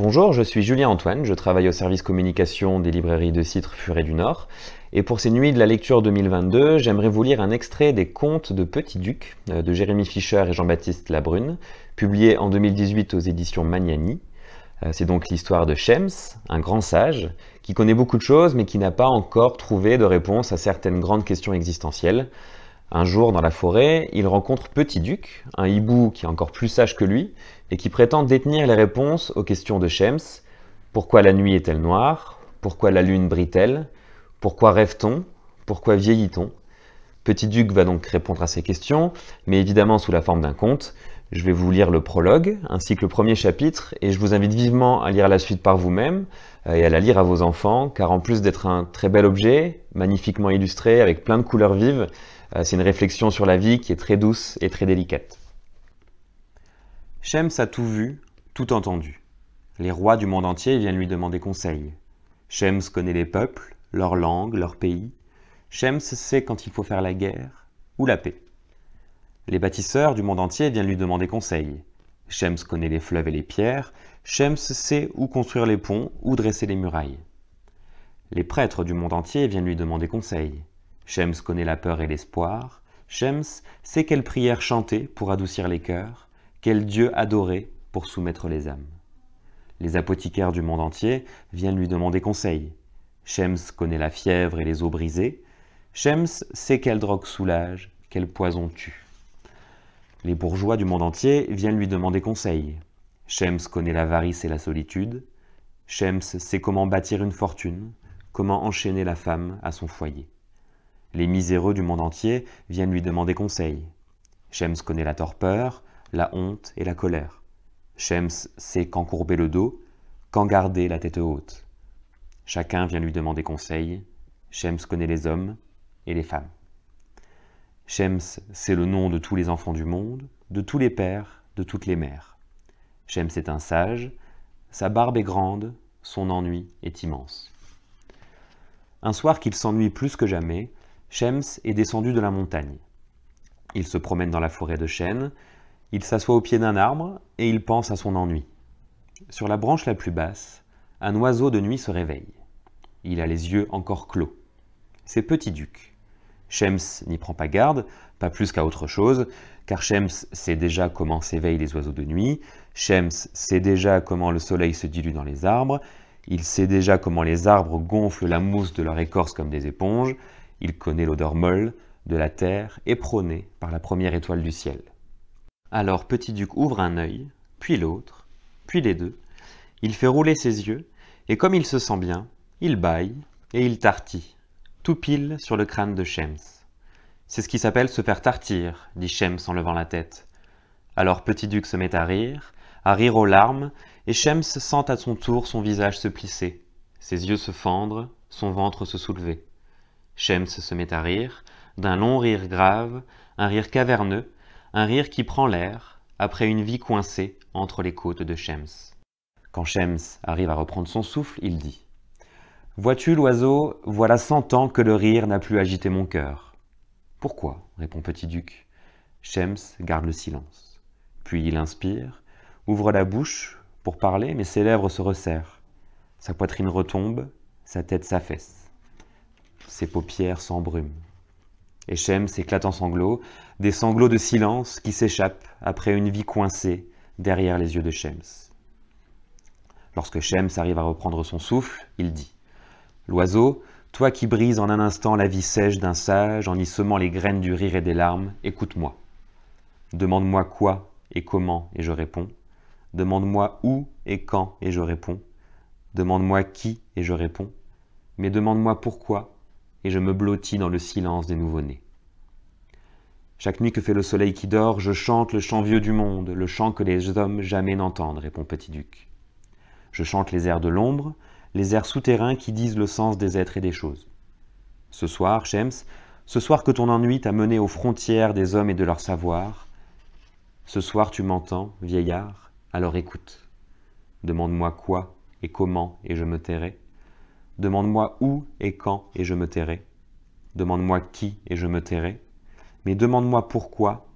Bonjour, je suis Julien Antoine, je travaille au service communication des librairies de Citre Furet du Nord. Et pour ces nuits de la lecture 2022, j'aimerais vous lire un extrait des Contes de Petit Duc euh, de Jérémy Fischer et Jean-Baptiste Labrune, publié en 2018 aux éditions Magnani. Euh, c'est donc l'histoire de Shems, un grand sage, qui connaît beaucoup de choses mais qui n'a pas encore trouvé de réponse à certaines grandes questions existentielles. Un jour, dans la forêt, il rencontre Petit Duc, un hibou qui est encore plus sage que lui, et qui prétend détenir les réponses aux questions de Shems. Pourquoi la nuit est-elle noire Pourquoi la lune brille-t-elle Pourquoi rêve-t-on Pourquoi vieillit-on Petit Duc va donc répondre à ces questions, mais évidemment sous la forme d'un conte. Je vais vous lire le prologue, ainsi que le premier chapitre, et je vous invite vivement à lire la suite par vous-même euh, et à la lire à vos enfants, car en plus d'être un très bel objet, magnifiquement illustré, avec plein de couleurs vives, euh, c'est une réflexion sur la vie qui est très douce et très délicate. Shems a tout vu, tout entendu. Les rois du monde entier viennent lui demander conseil. Shems connaît les peuples, leur langue, leur pays. Shems sait quand il faut faire la guerre ou la paix. Les bâtisseurs du monde entier viennent lui demander conseil. Shems connaît les fleuves et les pierres. Shems sait où construire les ponts, ou dresser les murailles. Les prêtres du monde entier viennent lui demander conseil. Shems connaît la peur et l'espoir. Shems sait quelle prière chanter pour adoucir les cœurs, quel Dieu adorer pour soumettre les âmes. Les apothicaires du monde entier viennent lui demander conseil. Shems connaît la fièvre et les os brisés. Shems sait quelle drogue soulage, quel poison tue. Les bourgeois du monde entier viennent lui demander conseil. Shems connaît l'avarice et la solitude. Shems sait comment bâtir une fortune, comment enchaîner la femme à son foyer. Les miséreux du monde entier viennent lui demander conseil. Shems connaît la torpeur, la honte et la colère. Shems sait quand courber le dos, quand garder la tête haute. Chacun vient lui demander conseil. Shems connaît les hommes et les femmes. Shems, c'est le nom de tous les enfants du monde, de tous les pères, de toutes les mères. Shems est un sage, sa barbe est grande, son ennui est immense. Un soir qu'il s'ennuie plus que jamais, Shems est descendu de la montagne. Il se promène dans la forêt de chênes, il s'assoit au pied d'un arbre et il pense à son ennui. Sur la branche la plus basse, un oiseau de nuit se réveille. Il a les yeux encore clos. C'est Petit Duc. Shems n'y prend pas garde, pas plus qu'à autre chose, car Shems sait déjà comment s'éveillent les oiseaux de nuit, Shems sait déjà comment le soleil se dilue dans les arbres, il sait déjà comment les arbres gonflent la mousse de leur écorce comme des éponges, il connaît l'odeur molle de la terre éperonnée par la première étoile du ciel. Alors Petit Duc ouvre un œil, puis l'autre, puis les deux. Il fait rouler ses yeux, et comme il se sent bien, il baille et il tartit, tout pile sur le crâne de Shems. C'est ce qui s'appelle se faire tartir, dit Shems en levant la tête. Alors Petit Duc se met à rire, à rire aux larmes, et Shems sent à son tour son visage se plisser, ses yeux se fendre, son ventre se soulever. Shems se met à rire, d'un long rire grave, un rire caverneux, un rire qui prend l'air, après une vie coincée entre les côtes de Shems. Quand Shems arrive à reprendre son souffle, il dit Vois-tu, l'oiseau, voilà cent ans que le rire n'a plus agité mon cœur. Pourquoi répond Petit Duc. Shems garde le silence. Puis il inspire, ouvre la bouche pour parler, mais ses lèvres se resserrent. Sa poitrine retombe, sa tête s'affaisse ses paupières s'embrument. Et Shem s'éclate en sanglots, des sanglots de silence qui s'échappent après une vie coincée derrière les yeux de Shems. Lorsque Shems arrive à reprendre son souffle, il dit L'oiseau, toi qui brises en un instant la vie sèche d'un sage en y semant les graines du rire et des larmes, écoute-moi. Demande-moi quoi et comment et je réponds. Demande-moi où et quand et je réponds. Demande-moi qui et je réponds. Mais demande-moi pourquoi et je me blottis dans le silence des nouveau-nés. Chaque nuit que fait le soleil qui dort, je chante le chant vieux du monde, le chant que les hommes jamais n'entendent, répond Petit Duc. Je chante les airs de l'ombre, les airs souterrains qui disent le sens des êtres et des choses. Ce soir, Shems, ce soir que ton ennui t'a mené aux frontières des hommes et de leur savoir, ce soir tu m'entends, vieillard, alors écoute. Demande-moi quoi et comment, et je me tairai. Demande-moi où et quand et je me tairai. Demande-moi qui et je me tairai. Mais demande-moi pourquoi,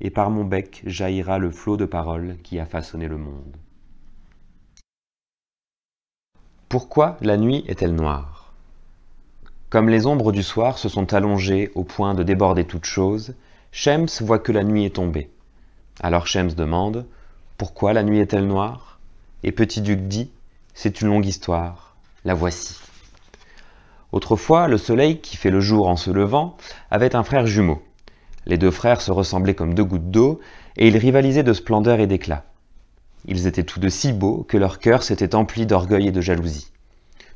et par mon bec jaillira le flot de paroles qui a façonné le monde. Pourquoi la nuit est-elle noire Comme les ombres du soir se sont allongées au point de déborder toute chose, Shems voit que la nuit est tombée. Alors Shems demande Pourquoi la nuit est-elle noire Et Petit Duc dit C'est une longue histoire la voici. Autrefois, le soleil, qui fait le jour en se levant, avait un frère jumeau. Les deux frères se ressemblaient comme deux gouttes d'eau, et ils rivalisaient de splendeur et d'éclat. Ils étaient tous deux si beaux que leur cœur s'était empli d'orgueil et de jalousie.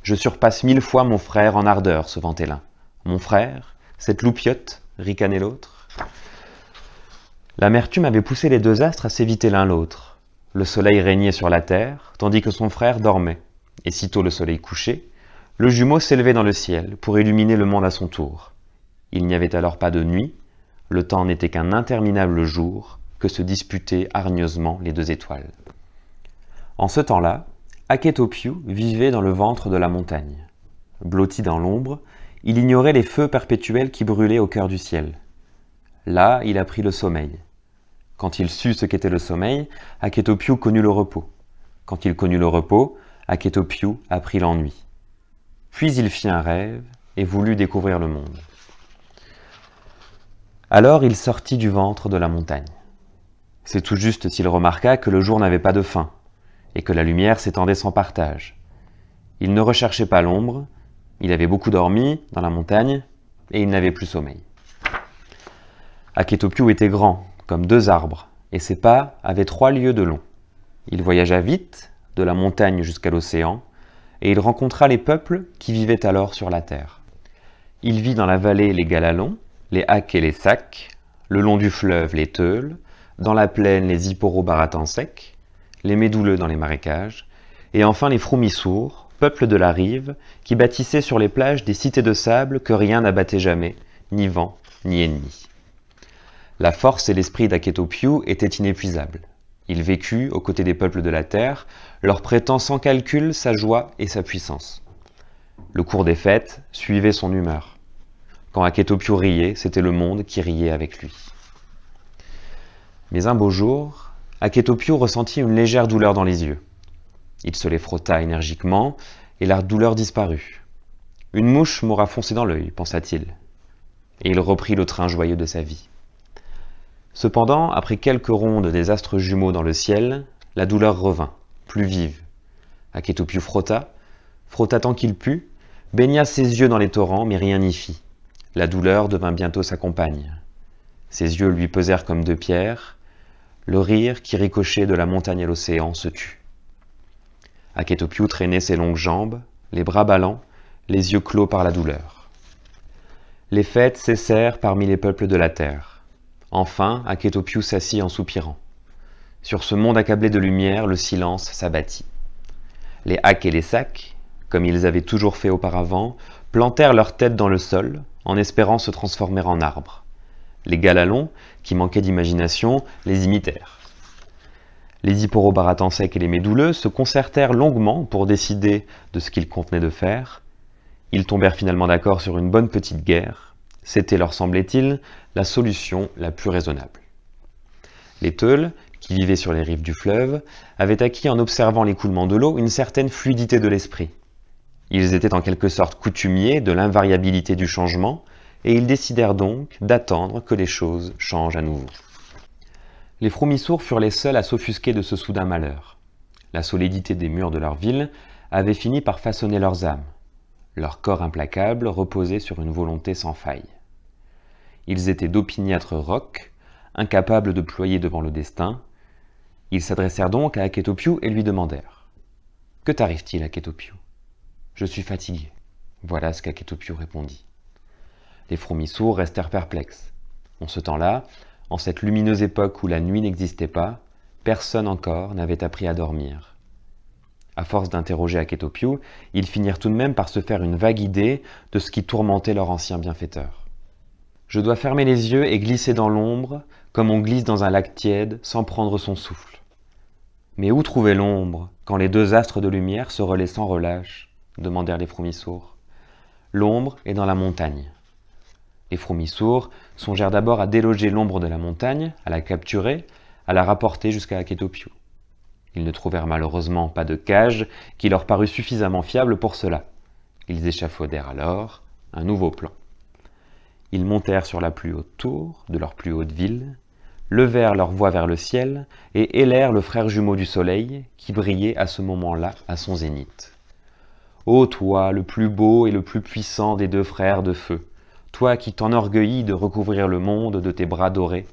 Je surpasse mille fois mon frère en ardeur, se vantait l'un. Mon frère, cette loupiote, ricanait l'autre. L'amertume avait poussé les deux astres à s'éviter l'un l'autre. Le soleil régnait sur la terre, tandis que son frère dormait et sitôt le soleil couché, le jumeau s'élevait dans le ciel pour illuminer le monde à son tour. Il n'y avait alors pas de nuit, le temps n'était qu'un interminable jour que se disputaient hargneusement les deux étoiles. En ce temps-là, Aketopiu vivait dans le ventre de la montagne. Blotti dans l'ombre, il ignorait les feux perpétuels qui brûlaient au cœur du ciel. Là, il apprit le sommeil. Quand il sut ce qu'était le sommeil, Aketopiu connut le repos. Quand il connut le repos, Aketopio apprit l'ennui. Puis il fit un rêve et voulut découvrir le monde. Alors il sortit du ventre de la montagne. C'est tout juste s'il remarqua que le jour n'avait pas de fin, et que la lumière s'étendait sans partage. Il ne recherchait pas l'ombre, il avait beaucoup dormi dans la montagne, et il n'avait plus sommeil. Aketopio était grand, comme deux arbres, et ses pas avaient trois lieues de long. Il voyagea vite, de la montagne jusqu'à l'océan, et il rencontra les peuples qui vivaient alors sur la terre. Il vit dans la vallée les Galalons, les haques et les Sacs, le long du fleuve les Teules, dans la plaine les Hipporobaratans secs, les Médouleux dans les marécages, et enfin les Froumissours, peuple de la rive, qui bâtissaient sur les plages des cités de sable que rien n'abattait jamais, ni vent, ni ennemi. La force et l'esprit d'Aketopiu étaient inépuisables. Il vécut aux côtés des peuples de la terre, leur prêtant sans calcul sa joie et sa puissance. Le cours des fêtes suivait son humeur. Quand Aketopio riait, c'était le monde qui riait avec lui. Mais un beau jour, Aketopio ressentit une légère douleur dans les yeux. Il se les frotta énergiquement et la douleur disparut. Une mouche m'aura foncé dans l'œil, pensa-t-il. Et il reprit le train joyeux de sa vie. Cependant, après quelques rondes des astres jumeaux dans le ciel, la douleur revint, plus vive. Aketupiu frotta, frotta tant qu'il put, baigna ses yeux dans les torrents, mais rien n'y fit. La douleur devint bientôt sa compagne. Ses yeux lui pesèrent comme deux pierres. Le rire qui ricochait de la montagne à l'océan se tut. Aketopiu traînait ses longues jambes, les bras ballants, les yeux clos par la douleur. Les fêtes cessèrent parmi les peuples de la terre. Enfin, Aketopius s'assit en soupirant. Sur ce monde accablé de lumière, le silence s'abattit. Les hacks et les sacs, comme ils avaient toujours fait auparavant, plantèrent leurs têtes dans le sol, en espérant se transformer en arbres. Les galalons, qui manquaient d'imagination, les imitèrent. Les hyporobaratans secs et les médouleux se concertèrent longuement pour décider de ce qu'ils contenaient de faire. Ils tombèrent finalement d'accord sur une bonne petite guerre, c'était, leur semblait-il, la solution la plus raisonnable. Les Teuls, qui vivaient sur les rives du fleuve, avaient acquis en observant l'écoulement de l'eau une certaine fluidité de l'esprit. Ils étaient en quelque sorte coutumiers de l'invariabilité du changement, et ils décidèrent donc d'attendre que les choses changent à nouveau. Les Fromissours furent les seuls à s'offusquer de ce soudain malheur. La solidité des murs de leur ville avait fini par façonner leurs âmes. Leur corps implacable reposait sur une volonté sans faille. Ils étaient d'opiniâtres rocs, incapables de ployer devant le destin. Ils s'adressèrent donc à Aketopiu et lui demandèrent Que t'arrive-t-il, Aketopiu Je suis fatigué. Voilà ce qu'Aketopiu répondit. Les Fromissours restèrent perplexes. En ce temps-là, en cette lumineuse époque où la nuit n'existait pas, personne encore n'avait appris à dormir. À force d'interroger Aketopiu, ils finirent tout de même par se faire une vague idée de ce qui tourmentait leur ancien bienfaiteur. Je dois fermer les yeux et glisser dans l'ombre, comme on glisse dans un lac tiède, sans prendre son souffle. Mais où trouver l'ombre, quand les deux astres de lumière se relaient sans relâche demandèrent les sourds. L'ombre est dans la montagne. Les Fromissours songèrent d'abord à déloger l'ombre de la montagne, à la capturer, à la rapporter jusqu'à Aketopio. Ils ne trouvèrent malheureusement pas de cage qui leur parut suffisamment fiable pour cela. Ils échafaudèrent alors un nouveau plan. Ils montèrent sur la plus haute tour de leur plus haute ville, levèrent leur voix vers le ciel et hélèrent le frère jumeau du soleil qui brillait à ce moment-là à son zénith. Ô toi, le plus beau et le plus puissant des deux frères de feu, toi qui t'enorgueillis de recouvrir le monde de tes bras dorés,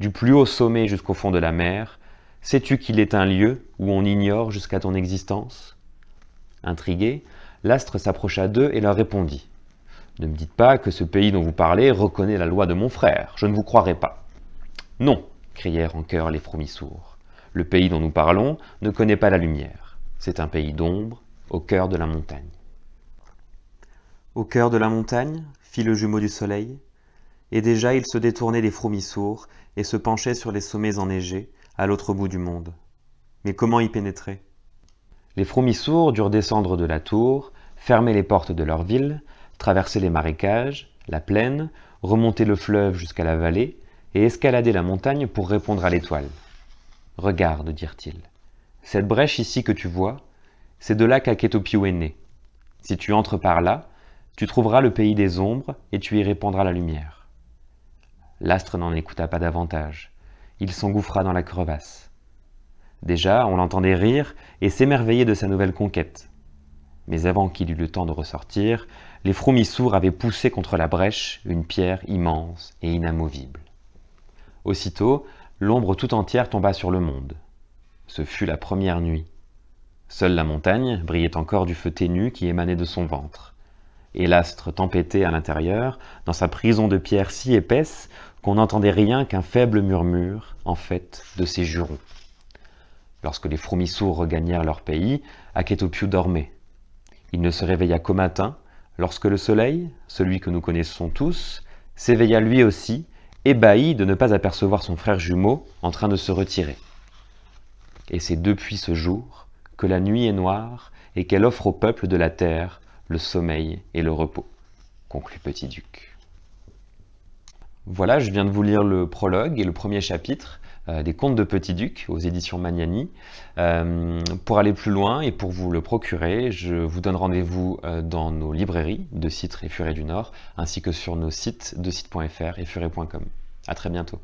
du plus haut sommet jusqu'au fond de la mer, sais-tu qu'il est un lieu où on ignore jusqu'à ton existence Intrigué, l'astre s'approcha d'eux et leur répondit ne me dites pas que ce pays dont vous parlez reconnaît la loi de mon frère, je ne vous croirai pas. Non, crièrent en chœur les fromissours, le pays dont nous parlons ne connaît pas la lumière. C'est un pays d'ombre, au cœur de la montagne. Au cœur de la montagne, fit le jumeau du soleil, et déjà il se détournait des fromissours et se penchait sur les sommets enneigés, à l'autre bout du monde. Mais comment y pénétrer Les fromissours durent descendre de la tour, fermer les portes de leur ville, traverser les marécages, la plaine, remonter le fleuve jusqu'à la vallée et escalader la montagne pour répondre à l'étoile. Regarde, dirent-ils. Cette brèche ici que tu vois, c'est de là qu'Aketopiou est né. Si tu entres par là, tu trouveras le pays des ombres et tu y répandras la lumière. L'astre n'en écouta pas davantage. Il s'engouffra dans la crevasse. Déjà, on l'entendait rire et s'émerveiller de sa nouvelle conquête. Mais avant qu'il eût le temps de ressortir, les Fromissours avaient poussé contre la brèche une pierre immense et inamovible. Aussitôt, l'ombre tout entière tomba sur le monde. Ce fut la première nuit. Seule la montagne brillait encore du feu ténu qui émanait de son ventre. Et l'astre tempêté à l'intérieur, dans sa prison de pierre si épaisse qu'on n'entendait rien qu'un faible murmure, en fait, de ses jurons. Lorsque les Fromissours regagnèrent leur pays, Aketopiu dormait. Il ne se réveilla qu'au matin, lorsque le soleil, celui que nous connaissons tous, s'éveilla lui aussi, ébahi de ne pas apercevoir son frère jumeau en train de se retirer. Et c'est depuis ce jour que la nuit est noire et qu'elle offre au peuple de la terre le sommeil et le repos, conclut Petit Duc. Voilà, je viens de vous lire le prologue et le premier chapitre. Euh, des contes de Petit Duc aux éditions Magnani. Euh, pour aller plus loin et pour vous le procurer, je vous donne rendez-vous euh, dans nos librairies de Citre et Furet du Nord, ainsi que sur nos sites de site.fr et furet.com. À très bientôt.